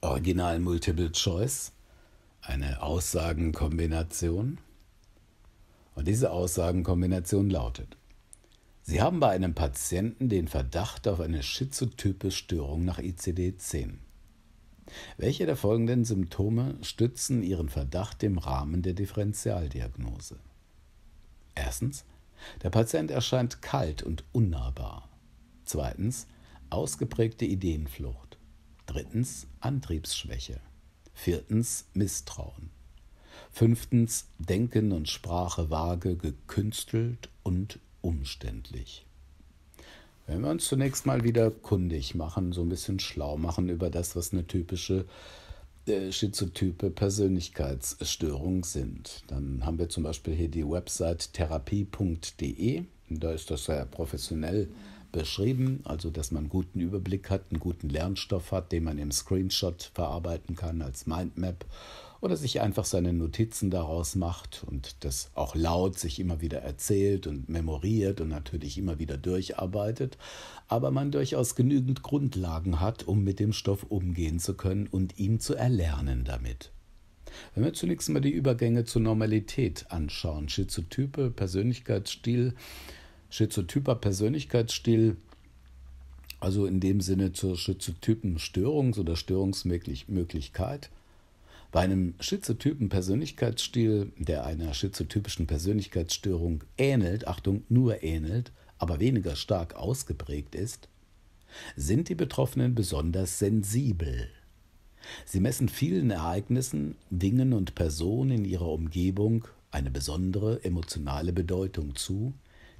Original Multiple Choice, eine Aussagenkombination. Und diese Aussagenkombination lautet, Sie haben bei einem Patienten den Verdacht auf eine schizotype Störung nach ICD-10. Welche der folgenden Symptome stützen Ihren Verdacht im Rahmen der Differentialdiagnose? Erstens, der Patient erscheint kalt und unnahbar. Zweitens, ausgeprägte Ideenflucht. Drittens Antriebsschwäche. Viertens Misstrauen. Fünftens Denken und Sprache vage, gekünstelt und umständlich. Wenn wir uns zunächst mal wieder kundig machen, so ein bisschen schlau machen über das, was eine typische äh, schizotype Persönlichkeitsstörung sind, dann haben wir zum Beispiel hier die Website therapie.de. Da ist das sehr professionell. Mhm beschrieben, also dass man einen guten Überblick hat, einen guten Lernstoff hat, den man im Screenshot verarbeiten kann als Mindmap oder sich einfach seine Notizen daraus macht und das auch laut sich immer wieder erzählt und memoriert und natürlich immer wieder durcharbeitet, aber man durchaus genügend Grundlagen hat, um mit dem Stoff umgehen zu können und ihn zu erlernen damit. Wenn wir zunächst mal die Übergänge zur Normalität anschauen, Schizotype, Persönlichkeitsstil, schizotyper Persönlichkeitsstil, also in dem Sinne zur Schizotypen Störungs- oder Störungsmöglichkeit. Bei einem schizotypen Persönlichkeitsstil, der einer schizotypischen Persönlichkeitsstörung ähnelt, Achtung, nur ähnelt, aber weniger stark ausgeprägt ist, sind die Betroffenen besonders sensibel. Sie messen vielen Ereignissen, Dingen und Personen in ihrer Umgebung eine besondere emotionale Bedeutung zu,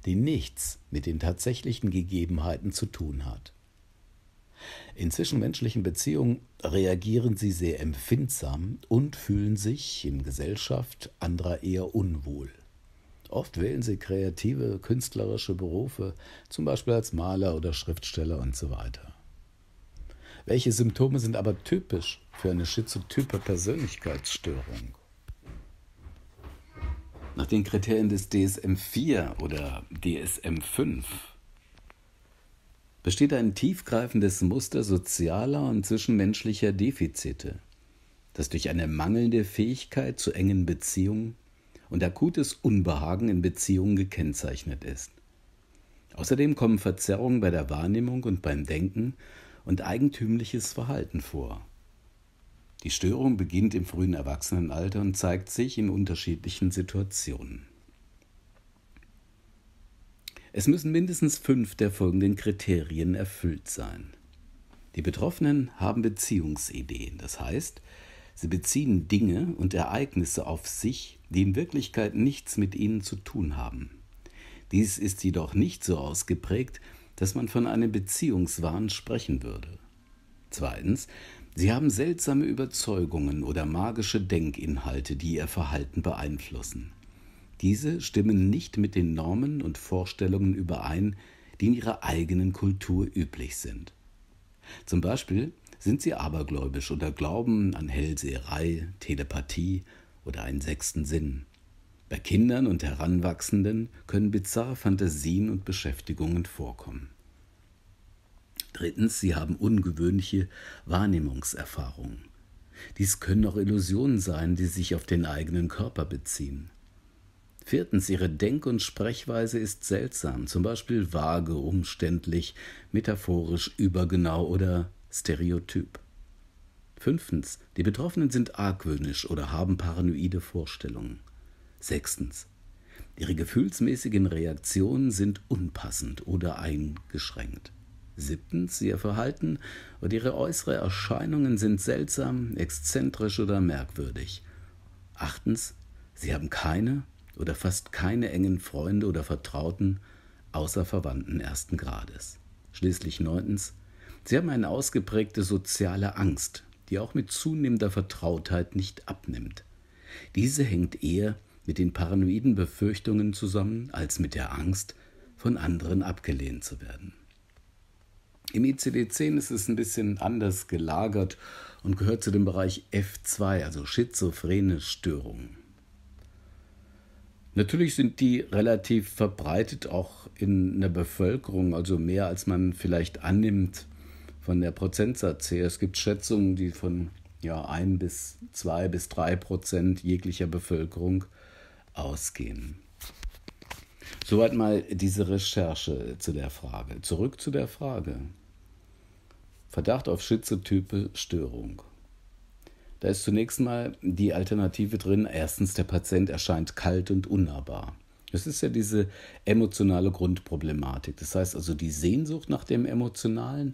die nichts mit den tatsächlichen Gegebenheiten zu tun hat. In zwischenmenschlichen Beziehungen reagieren sie sehr empfindsam und fühlen sich in Gesellschaft anderer eher unwohl. Oft wählen sie kreative, künstlerische Berufe, zum Beispiel als Maler oder Schriftsteller und so weiter. Welche Symptome sind aber typisch für eine schizotype Persönlichkeitsstörung? nach den Kriterien des DSM-4 oder DSM-5 besteht ein tiefgreifendes Muster sozialer und zwischenmenschlicher Defizite, das durch eine mangelnde Fähigkeit zu engen Beziehungen und akutes Unbehagen in Beziehungen gekennzeichnet ist. Außerdem kommen Verzerrungen bei der Wahrnehmung und beim Denken und eigentümliches Verhalten vor. Die Störung beginnt im frühen Erwachsenenalter und zeigt sich in unterschiedlichen Situationen. Es müssen mindestens fünf der folgenden Kriterien erfüllt sein. Die Betroffenen haben Beziehungsideen, das heißt, sie beziehen Dinge und Ereignisse auf sich, die in Wirklichkeit nichts mit ihnen zu tun haben. Dies ist jedoch nicht so ausgeprägt, dass man von einem Beziehungswahn sprechen würde. Zweitens Sie haben seltsame Überzeugungen oder magische Denkinhalte, die Ihr Verhalten beeinflussen. Diese stimmen nicht mit den Normen und Vorstellungen überein, die in Ihrer eigenen Kultur üblich sind. Zum Beispiel sind Sie abergläubisch oder glauben an Hellseherei, Telepathie oder einen sechsten Sinn. Bei Kindern und Heranwachsenden können bizarre Fantasien und Beschäftigungen vorkommen. Drittens, sie haben ungewöhnliche Wahrnehmungserfahrungen. Dies können auch Illusionen sein, die sich auf den eigenen Körper beziehen. Viertens, ihre Denk- und Sprechweise ist seltsam, zum Beispiel vage, umständlich, metaphorisch, übergenau oder stereotyp. Fünftens, die Betroffenen sind argwöhnisch oder haben paranoide Vorstellungen. Sechstens, ihre gefühlsmäßigen Reaktionen sind unpassend oder eingeschränkt. Siebtens, ihr Verhalten und ihre äußere Erscheinungen sind seltsam, exzentrisch oder merkwürdig. Achtens, sie haben keine oder fast keine engen Freunde oder Vertrauten, außer Verwandten ersten Grades. Schließlich neuntens, sie haben eine ausgeprägte soziale Angst, die auch mit zunehmender Vertrautheit nicht abnimmt. Diese hängt eher mit den paranoiden Befürchtungen zusammen als mit der Angst, von anderen abgelehnt zu werden. Im ICD-10 ist es ein bisschen anders gelagert und gehört zu dem Bereich F2, also schizophrene Störungen. Natürlich sind die relativ verbreitet auch in der Bevölkerung, also mehr als man vielleicht annimmt von der Prozentsatz her. Es gibt Schätzungen, die von ja, 1 bis 2 bis 3 Prozent jeglicher Bevölkerung ausgehen. Soweit mal diese Recherche zu der Frage. Zurück zu der Frage. Verdacht auf Schizotype Störung. Da ist zunächst mal die Alternative drin. Erstens, der Patient erscheint kalt und unnahbar. Das ist ja diese emotionale Grundproblematik. Das heißt also die Sehnsucht nach dem Emotionalen,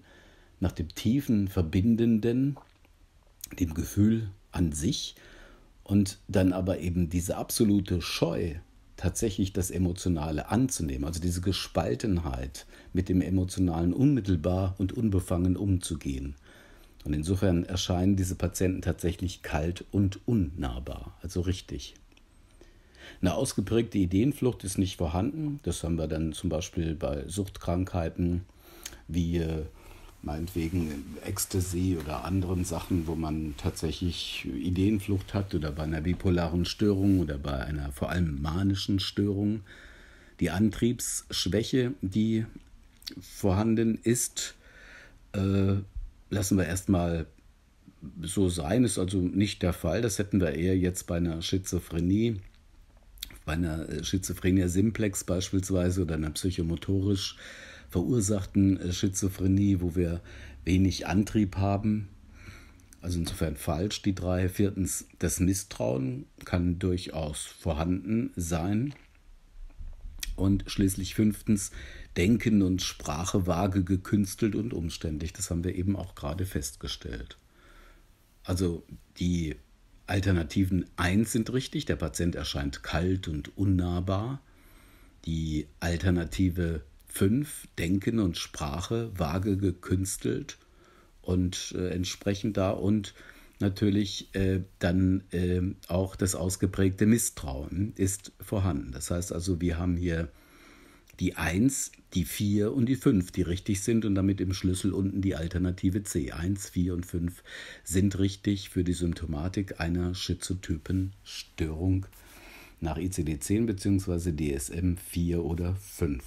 nach dem tiefen, verbindenden, dem Gefühl an sich und dann aber eben diese absolute Scheu tatsächlich das Emotionale anzunehmen, also diese Gespaltenheit mit dem Emotionalen unmittelbar und unbefangen umzugehen. Und insofern erscheinen diese Patienten tatsächlich kalt und unnahbar, also richtig. Eine ausgeprägte Ideenflucht ist nicht vorhanden. Das haben wir dann zum Beispiel bei Suchtkrankheiten wie äh, meinetwegen Ecstasy oder anderen Sachen, wo man tatsächlich Ideenflucht hat oder bei einer bipolaren Störung oder bei einer vor allem manischen Störung, die Antriebsschwäche, die vorhanden ist, äh, lassen wir erstmal so sein, ist also nicht der Fall. Das hätten wir eher jetzt bei einer Schizophrenie, bei einer äh, Schizophrenia simplex beispielsweise oder einer psychomotorisch äh, verursachten äh, Schizophrenie, wo wir wenig Antrieb haben. Also insofern falsch, die drei. Viertens, das Misstrauen kann durchaus vorhanden sein. Und schließlich fünftens, Denken und Sprache vage gekünstelt und umständlich. Das haben wir eben auch gerade festgestellt. Also die Alternativen 1 sind richtig, der Patient erscheint kalt und unnahbar. Die Alternative 5 Denken und Sprache vage gekünstelt und äh, entsprechend da und natürlich äh, dann äh, auch das ausgeprägte Misstrauen ist vorhanden. Das heißt also, wir haben hier die 1, die 4 und die 5, die richtig sind und damit im Schlüssel unten die Alternative C. 1, 4 und 5 sind richtig für die Symptomatik einer Schizotypenstörung nach ICD-10 bzw. DSM 4 oder 5.